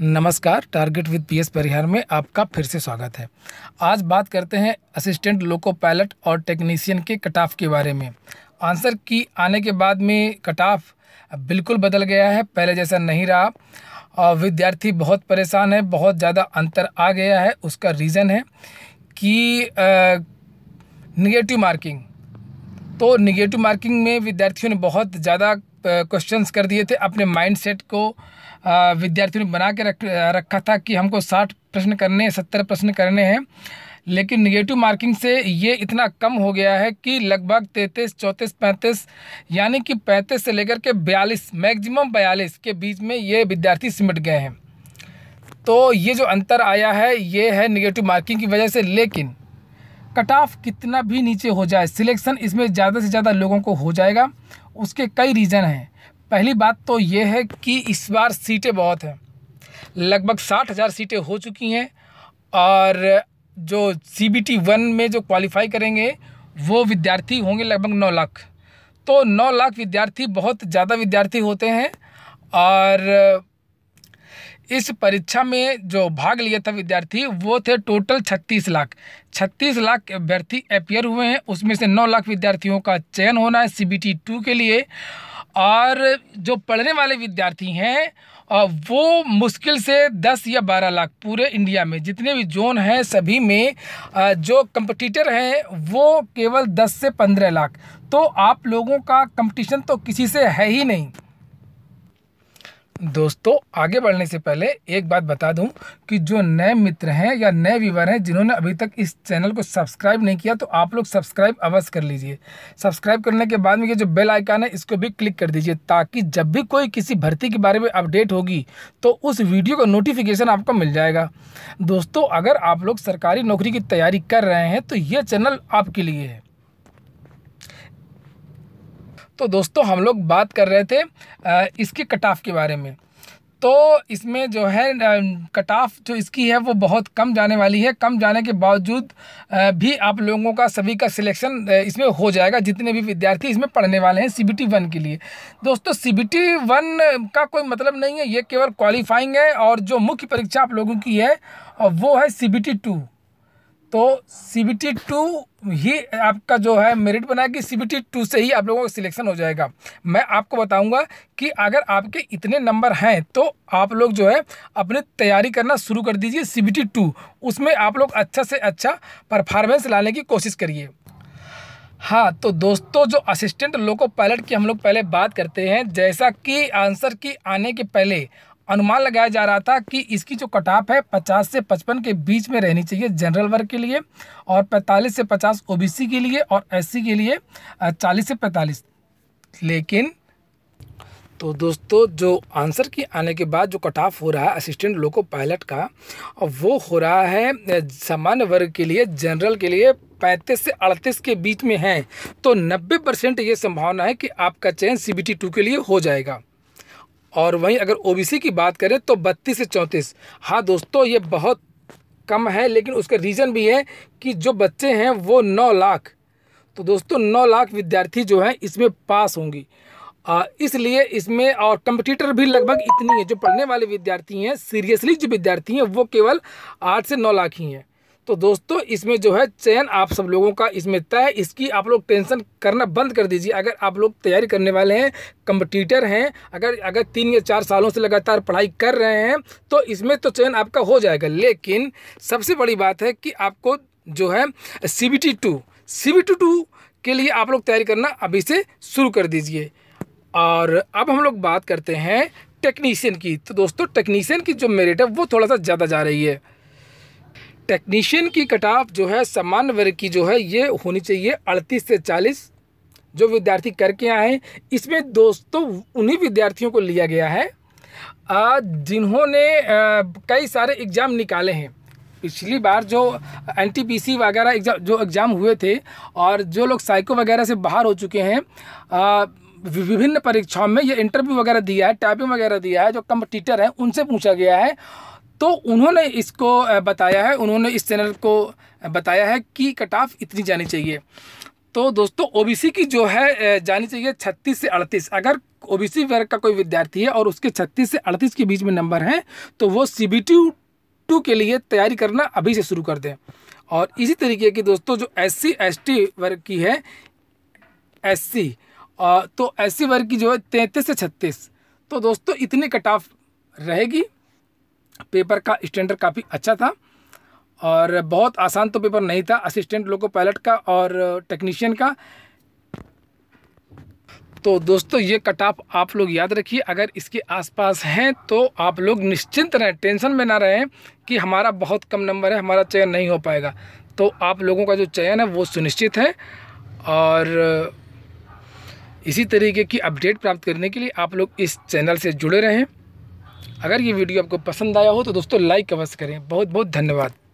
नमस्कार target with PS परिहार में आपका फिर से स्वागत है आज बात करते हैं असिस्टेंट लोको पायलट और टेक्नीशियन के कटाफ के बारे में आंसर की आने के बाद में कटाफ बिल्कुल बदल गया है पहले जैसा नहीं रहा और विद्यार्थी बहुत परेशान है बहुत ज़्यादा अंतर आ गया है उसका रीज़न है कि निगेटिव मार्किंग तो निगेटिव मार्किंग में विद्यार्थियों ने बहुत ज़्यादा क्वेश्चंस कर दिए थे अपने माइंडसेट को विद्यार्थियों ने बना के रख रखा था कि हमको साठ प्रश्न करने हैं सत्तर प्रश्न करने हैं लेकिन निगेटिव मार्किंग से ये इतना कम हो गया है कि लगभग तैंतीस चौंतीस पैंतीस यानी कि पैंतीस से लेकर के बयालीस मैक्सिमम बयालीस के बीच में ये विद्यार्थी सिमट गए हैं तो ये जो अंतर आया है ये है निगेटिव मार्किंग की वजह से लेकिन कट ऑफ कितना भी नीचे हो जाए सिलेक्शन इसमें ज़्यादा से ज़्यादा लोगों को हो जाएगा उसके कई रीज़न हैं पहली बात तो ये है कि इस बार सीटें बहुत हैं लगभग साठ हज़ार सीटें हो चुकी हैं और जो सी बी टी वन में जो क्वालिफाई करेंगे वो विद्यार्थी होंगे लगभग नौ लाख तो नौ लाख विद्यार्थी बहुत ज़्यादा विद्यार्थी होते हैं और इस परीक्षा में जो भाग लिया था विद्यार्थी वो थे टोटल छत्तीस लाख छत्तीस लाख अभ्यर्थी अपियर हुए हैं उसमें से नौ लाख विद्यार्थियों का चयन होना है सी बी टी टू के लिए और जो पढ़ने वाले विद्यार्थी हैं वो मुश्किल से 10 या 12 लाख पूरे इंडिया में जितने भी जोन हैं सभी में जो कंपटीटर हैं वो केवल 10 से 15 लाख तो आप लोगों का कंपटीशन तो किसी से है ही नहीं दोस्तों आगे बढ़ने से पहले एक बात बता दूं कि जो नए मित्र हैं या नए व्यूवर हैं जिन्होंने अभी तक इस चैनल को सब्सक्राइब नहीं किया तो आप लोग सब्सक्राइब अवश्य कर लीजिए सब्सक्राइब करने के बाद में ये जो बेल आइकन है इसको भी क्लिक कर दीजिए ताकि जब भी कोई किसी भर्ती के बारे में अपडेट होगी तो उस वीडियो का नोटिफिकेशन आपको मिल जाएगा दोस्तों अगर आप लोग सरकारी नौकरी की तैयारी कर रहे हैं तो ये चैनल आपके लिए है तो दोस्तों हम लोग बात कर रहे थे इसके कट ऑफ के बारे में तो इसमें जो है कट ऑफ जो इसकी है वो बहुत कम जाने वाली है कम जाने के बावजूद भी आप लोगों का सभी का सिलेक्शन इसमें हो जाएगा जितने भी विद्यार्थी इसमें पढ़ने वाले हैं सी बी टी वन के लिए दोस्तों सी बी टी वन का कोई मतलब नहीं है ये केवल क्वालिफाइंग है और जो मुख्य परीक्षा आप लोगों की है वो है सी बी टी टू तो सी बी टी टू ही आपका जो है मेरिट बना कि सी बी टी टू से ही आप लोगों का सिलेक्शन हो जाएगा मैं आपको बताऊंगा कि अगर आपके इतने नंबर हैं तो आप लोग जो है अपनी तैयारी करना शुरू कर दीजिए सी बी टी टू उसमें आप लोग अच्छा से अच्छा परफॉर्मेंस लाने की कोशिश करिए हाँ तो दोस्तों जो असिस्टेंट लोको पायलट की हम लोग पहले बात करते हैं जैसा कि आंसर की आने के पहले अनुमान लगाया जा रहा था कि इसकी जो कटाप है 50 से 55 के बीच में रहनी चाहिए जनरल वर्ग के लिए और 45 से 50 ओबीसी के लिए और एससी के लिए 40 से 45 लेकिन तो दोस्तों जो आंसर की आने के बाद जो कट ऑफ हो रहा है असिस्टेंट लोको पायलट का वो हो रहा है सामान्य वर्ग के लिए जनरल के लिए पैंतीस से अड़तीस के बीच में है तो नब्बे परसेंट ये संभावना है कि आपका चयन सी बी टी टू के लिए हो जाएगा और वहीं अगर ओ की बात करें तो बत्तीस से चौंतीस हाँ दोस्तों ये बहुत कम है लेकिन उसका रीज़न भी है कि जो बच्चे हैं वो नौ लाख तो दोस्तों नौ लाख विद्यार्थी जो हैं इसमें पास होंगी इसलिए इसमें और कंपटीटर भी लगभग इतनी है जो पढ़ने वाले विद्यार्थी हैं सीरियसली जो विद्यार्थी हैं वो केवल आठ से नौ लाख ही हैं तो दोस्तों इसमें जो है चयन आप सब लोगों का इसमें तय है इसकी आप लोग टेंशन करना बंद कर दीजिए अगर आप लोग तैयारी करने वाले हैं कंपटीटर हैं अगर अगर तीन या चार सालों से लगातार पढ़ाई कर रहे हैं तो इसमें तो चयन आपका हो जाएगा लेकिन सबसे बड़ी बात है कि आपको जो है C B T two C B T two के लिए आप लोग तैयारी करना अभी से शुरू कर दीजिए और अब हम लोग बात करते हैं टेक्नीशियन की तो दोस्तों टेक्नीशियन की जो मेरिट है वो थोड़ा सा ज़्यादा जा रही है टेक्नीशियन की कट ऑफ जो है सामान्य वर्ग की जो है ये होनी चाहिए अड़तीस से चालीस जो विद्यार्थी करके आए हैं इसमें दोस्तों उन्हीं विद्यार्थियों को लिया गया है जिन्होंने कई सारे एग्ज़ाम निकाले हैं पिछली बार जो एन वगैरह एग्ज़ाम जो एग्ज़ाम हुए थे और जो लोग साइको वगैरह से बाहर हो चुके हैं विभिन्न परीक्षाओं में ये इंटरव्यू वगैरह दिया है टाइपिंग वगैरह दिया है जो कंपटीटर हैं उनसे पूछा गया है तो उन्होंने इसको बताया है उन्होंने इस चैनल को बताया है कि कट ऑफ इतनी जानी चाहिए तो दोस्तों ओबीसी की जो है जानी चाहिए छत्तीस से अड़तीस अगर ओबीसी वर्ग का कोई विद्यार्थी है और उसके छत्तीस से अड़तीस के बीच में नंबर हैं तो वो सी बी टू के लिए तैयारी करना अभी से शुरू कर दें और इसी तरीके की दोस्तों जो एस सी एस टी वर्ग की है एस सी तो एस सी वर्ग की जो है तैंतीस से छत्तीस तो दोस्तों इतनी कट ऑफ रहेगी पेपर का स्टैंडर्ड काफ़ी अच्छा था और बहुत आसान तो पेपर नहीं था असिस्टेंट लोको पायलट का और टेक्नीशियन का तो दोस्तों ये कट ऑफ आप लोग याद रखिए अगर इसके आसपास हैं तो आप लोग निश्चिंत रहें टेंशन में ना रहें कि हमारा बहुत कम नंबर है हमारा चयन नहीं हो पाएगा तो आप लोगों का जो चयन है वो सुनिश्चित है और इसी तरीके की अपडेट प्राप्त करने के लिए आप लोग इस चैनल से जुड़े रहें अगर ये वीडियो आपको पसंद आया हो तो दोस्तों लाइक अवश्य करें बहुत बहुत धन्यवाद